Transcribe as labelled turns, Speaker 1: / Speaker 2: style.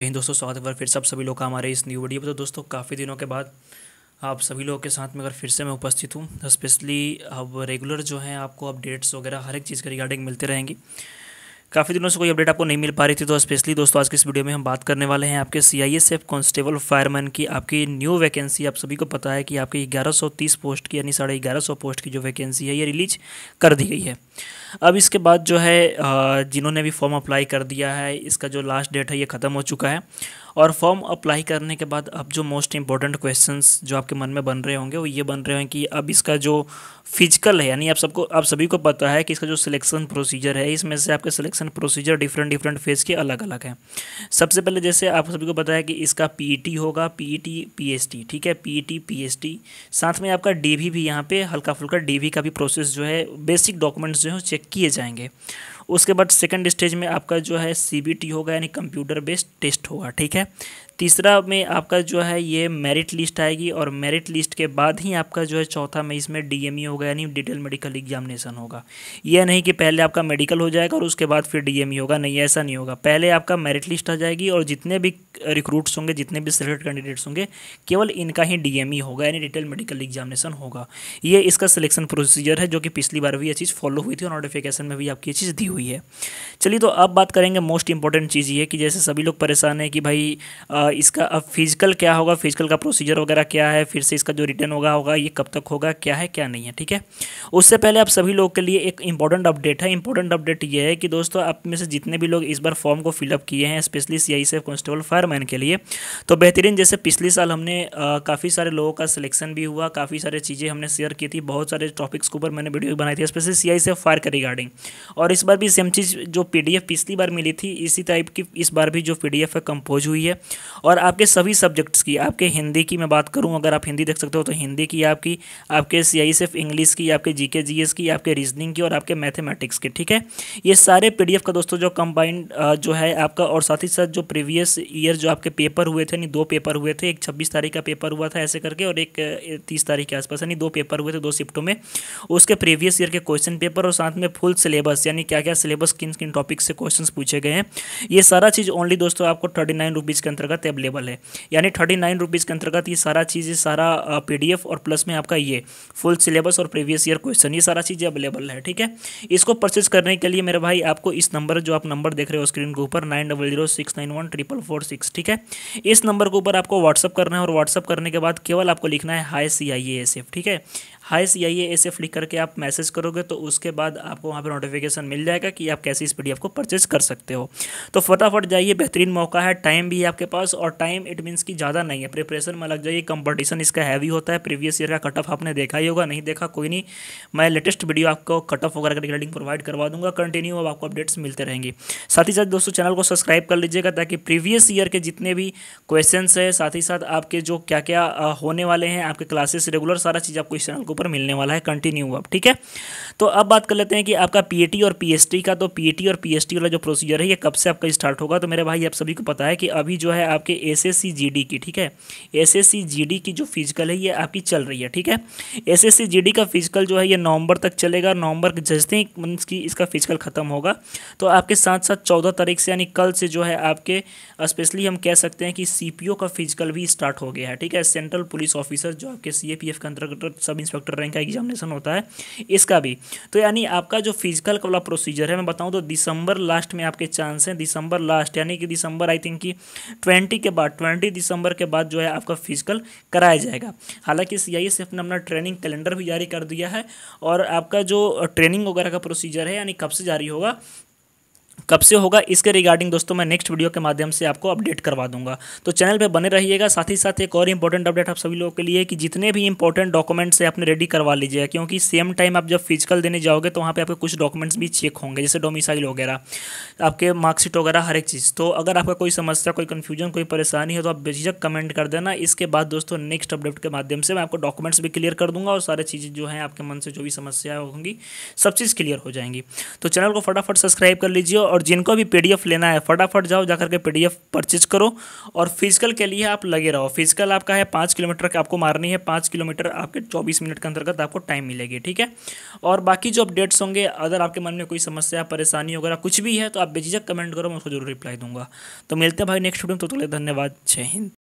Speaker 1: कहीं दोस्तों स्वागत है फिर सब सभी लोग का हमारे इस न्यू वीडियो पर तो दोस्तों काफ़ी दिनों के बाद आप सभी लोगों के साथ में अगर फिर से मैं उपस्थित हूँ स्पेशली तो अब रेगुलर जो है आपको अपडेट्स वगैरह हर एक चीज़ के रिगार्डिंग मिलते रहेंगी काफ़ी दिनों से कोई अपडेट आपको नहीं मिल पा रही थी तो स्पेशली दोस्तों आज के इस वीडियो में हम बात करने वाले हैं आपके C I S F constable fireman की आपकी न्यू वैकेंसी आप सभी को पता है कि आपकी 1130 पोस्ट की यानी साढ़े ग्यारह सौ पोस्ट की जो वैकेंसी है ये रिलीज कर दी गई है अब इसके बाद जो है जिन्होंने भी फॉर्म अप्लाई कर दिया है इसका जो लास्ट डेट है ये ख़त्म हो चुका है और फॉर्म अप्लाई करने के बाद अब जो मोस्ट इंपॉर्टेंट क्वेश्चन जो आपके मन में बन रहे होंगे वो ये बन रहे हैं कि अब इसका जो फिजिकल है यानी आप सबको आप सभी को पता है कि इसका जो सिलेक्शन प्रोसीजर है इसमें से आपके selection procedure different different phase के अलग अलग हैं सबसे पहले जैसे आप सभी को पता है कि इसका पी होगा पी ई ठीक है पी ई साथ में आपका डी भी यहाँ पर हल्का फुल्का डी का भी प्रोसेस जो है बेसिक डॉक्यूमेंट्स जो है चेक किए जाएंगे उसके बाद सेकंड स्टेज में आपका जो है सी होगा यानी कंप्यूटर बेस्ड टेस्ट होगा ठीक है तीसरा में आपका जो है ये मेरिट लिस्ट आएगी और मेरिट लिस्ट के बाद ही आपका जो है चौथा में इसमें डीएमई e होगा यानी डिटेल मेडिकल एग्जामिनेशन होगा यह नहीं कि पहले आपका मेडिकल हो जाएगा और उसके बाद फिर डीएमई e होगा नहीं ऐसा नहीं होगा पहले आपका मेरिट लिस्ट आ जाएगी और जितने भी रिक्रूट्स होंगे जितने भी सिलेक्टेड कैंडिडेट्स होंगे केवल इनका ही ई e होगा यानी डिटेल मेडिकल एग्जामिनेशन होगा ये इसका सिलेक्शन प्रोसीजर है जो कि पिछली बार भी ये चीज़ फॉलो हुई थी और नोटिफिकेशन में भी आपकी ये चीज़ दी हुई है चलिए तो अब बात करेंगे मोस्ट इंपॉर्टेंट चीज़ ये कि जैसे सभी लोग परेशान हैं कि भाई आ, इसका अब फिजिकल क्या होगा फिजिकल का प्रोसीजर वगैरह क्या है फिर से इसका जो रिटर्न होगा होगा ये कब तक होगा क्या है क्या नहीं है ठीक है उससे पहले आप सभी लोग के लिए एक इंपॉर्टेंट अपडेट है इंपॉर्टेंट अपडेट ये है कि दोस्तों आप में से जितने भी लोग इस बार फॉर्म को फिलअप किए हैं specially C I S F constable fireman के लिए तो बेहतरीन जैसे पिछले साल हमने काफ़ी सारे लोगों का सिलेक्शन भी हुआ काफ़ी सारे चीज़ें हमने शेयर की थी बहुत सारे टॉपिक्स के ऊपर मैंने वीडियो बनाई थी स्पेशली सी आई फायर के रिगार्डिंग और इस बार भी सेम चीज़ जो पी पिछली बार मिली थी इसी टाइप की इस बार भी जो पी है कंपोज हुई है और आपके सभी सब्जेक्ट्स की आपके हिंदी की मैं बात करूँ अगर आप हिंदी देख सकते हो तो हिंदी की आपकी आपके सी e सिर्फ इंग्लिश की आपके जी के की आपके रीजनिंग की और आपके मैथमेटिक्स की ठीक है ये सारे पी का दोस्तों जो कंबाइंड जो है आपका और साथ ही साथ जो प्रीवियस ईयर जो आपके पेपर हुए थे यानी दो पेपर हुए थे एक छब्बीस तारीख का पेपर हुआ था ऐसे करके और एक तीस तारीख के आसपास यानी दो पेपर हुए थे दो शिफ्टों में उसके प्रीवियस ईयर के क्वेश्चन पेपर और साथ में फुल सिलेबस यानी क्या क्या सिलेबस किन किन टॉपिक से क्वेश्चन पूछे गए हैं ये सारा चीज़ ओनली दोस्तों आपको थर्टी नाइन रुपीज़ के अंतर्गत साथ अवेलेबल है यानी थर्टी नाइन रुपीज़ के अंतर्गत ये सारा चीज़ सारा पीडीएफ और प्लस में आपका ये फुल सिलेबस और प्रीवियस ईयर क्वेश्चन ये सारा चीज़ अवेलेबल है ठीक है इसको परचेज करने के लिए मेरे भाई आपको इस नंबर जो आप नंबर देख रहे हो स्क्रीन के ऊपर नाइन ठीक है इस नंबर के ऊपर आपको व्हाट्सअप करना है और व्हाट्सअप करने के बाद केवल आपको लिखना है हाई सी आई ठीक है हाई सी आई ए लिख करके आप मैसेज करोगे तो उसके बाद आपको वहाँ पर नोटिफिकेशन मिल जाएगा कि आप कैसे इस पी को परचेज कर सकते हो तो फटाफट जाइए बेहतरीन मौका है टाइम भी है आपके पास और टाइम इट मीन्स कि ज़्यादा नहीं है प्रिपरेशन में लग जाइए कंपटीशन इसका हैवी होता है प्रीवियस ईयर का कट ऑफ आपने देखा ही होगा नहीं देखा कोई नहीं मैं लेटेस्ट वीडियो आपको कट ऑफ वगैरह की रिगार्डिंग प्रोवाइड करवा दूंगा कंटिन्यू अब आपको अपडेट्स मिलते रहेंगे साथ ही साथ दोस्तों चैनल को सब्सक्राइब कर लीजिएगा ताकि प्रीवियस ईयर के जितने भी क्वेश्चन है साथ ही साथ आपके जो क्या क्या होने वाले हैं आपके क्लासेस रेगुलर सारा चीज़ आपको इस चैनल के ऊपर मिलने वाला है कंटिन्यू अब ठीक है तो अब बात कर लेते हैं कि आपका पीएटी और पी का तो पीएटी और पीएसटी वाला जो प्रोसीजर है ये कब से आपका स्टार्ट होगा तो मेरे भाई आप सभी को पता है कि अभी जो है आप आपके एस एस की ठीक है एस एस की जो फिजिकल है ये आपकी चल रही है ठीक है एस एस का फिजिकल जो है ये नवंबर तक चलेगा नवंबर जैसे ही मीन्स की इसका फिजिकल ख़त्म होगा तो आपके साथ साथ चौदह तारीख से यानी कल से जो है आपके स्पेशली हम कह सकते हैं कि सी का फिजिकल भी स्टार्ट हो गया है ठीक है सेंट्रल पुलिस ऑफिसर जो आपके सी के अंतर्गत सब इंस्पेक्टर रैंक का एग्जामिनेशन होता है इसका भी तो यानी आपका जो फिजिकल वाला प्रोसीजर है मैं बताऊँ तो दिसंबर लास्ट में आपके चांस हैं दिसंबर लास्ट यानी कि दिसंबर आई थिंक की ट्वेंटी ट्वेंटी के बाद ट्वेंटी दिसंबर के बाद जो है आपका फिजिकल कराया जाएगा हालांकि सी आई ने अपना ट्रेनिंग कैलेंडर भी जारी कर दिया है और आपका जो ट्रेनिंग वगैरह का प्रोसीजर है यानी कब से जारी होगा कब से होगा इसके रिगार्डिंग दोस्तों मैं नेक्स्ट वीडियो के माध्यम से आपको अपडेट करवा दूंगा तो चैनल पर बने रहिएगा साथ ही साथ एक और इंपॉर्टेंट अपडेट आप सभी लोगों के लिए कि जितने भी इंपॉर्टेंट डॉक्यूमेंट्स है आपने रेडी करवा लीजिएगा क्योंकि सेम टाइम आप जब फिजिकल देने जाओगे तो वहाँ पर आपके कुछ डॉक्यूमेंट्स भी चेक होंगे जैसे डोमिसाइल वगैरह आपके मार्कशीट वगैरह हर एक चीज़ तो अगर आपका कोई समस्या कोई कन्फ्यूजन कोई परेशानी है तो आप बेझिझक कमेंट कर देना इसके बाद दोस्तों नेक्स्ट अपडेट के माध्यम से मैं आपको डॉक्यूमेंट्स भी क्लियर कर दूंगा और सारे चीज़ें जो हैं आपके मन से जो भी समस्या होंगी सब चीज़ क्लियर हो जाएंगी तो चैनल को फटाफट सब्सक्राइब कर लीजिए और और जिनको भी पीडीएफ लेना है फटाफट जाओ जाकर के पीडीएफ परचेज करो और फिजिकल के लिए आप लगे रहो फिजिकल आपका है पाँच किलोमीटर का आपको मारनी है पाँच किलोमीटर आपके चौबीस मिनट के अंतर्गत आपको टाइम मिलेगी ठीक है और बाकी जो अपडेट्स होंगे अगर आपके मन में कोई समस्या परेशानी वगैरह कुछ भी है तो आप बेझिझक कमेंट करो मैं उसको जरूर रिप्लाई दूंगा तो मिलते हैं भाई नेक्स्ट वीडियो में तो, तो धन्यवाद जय हिंद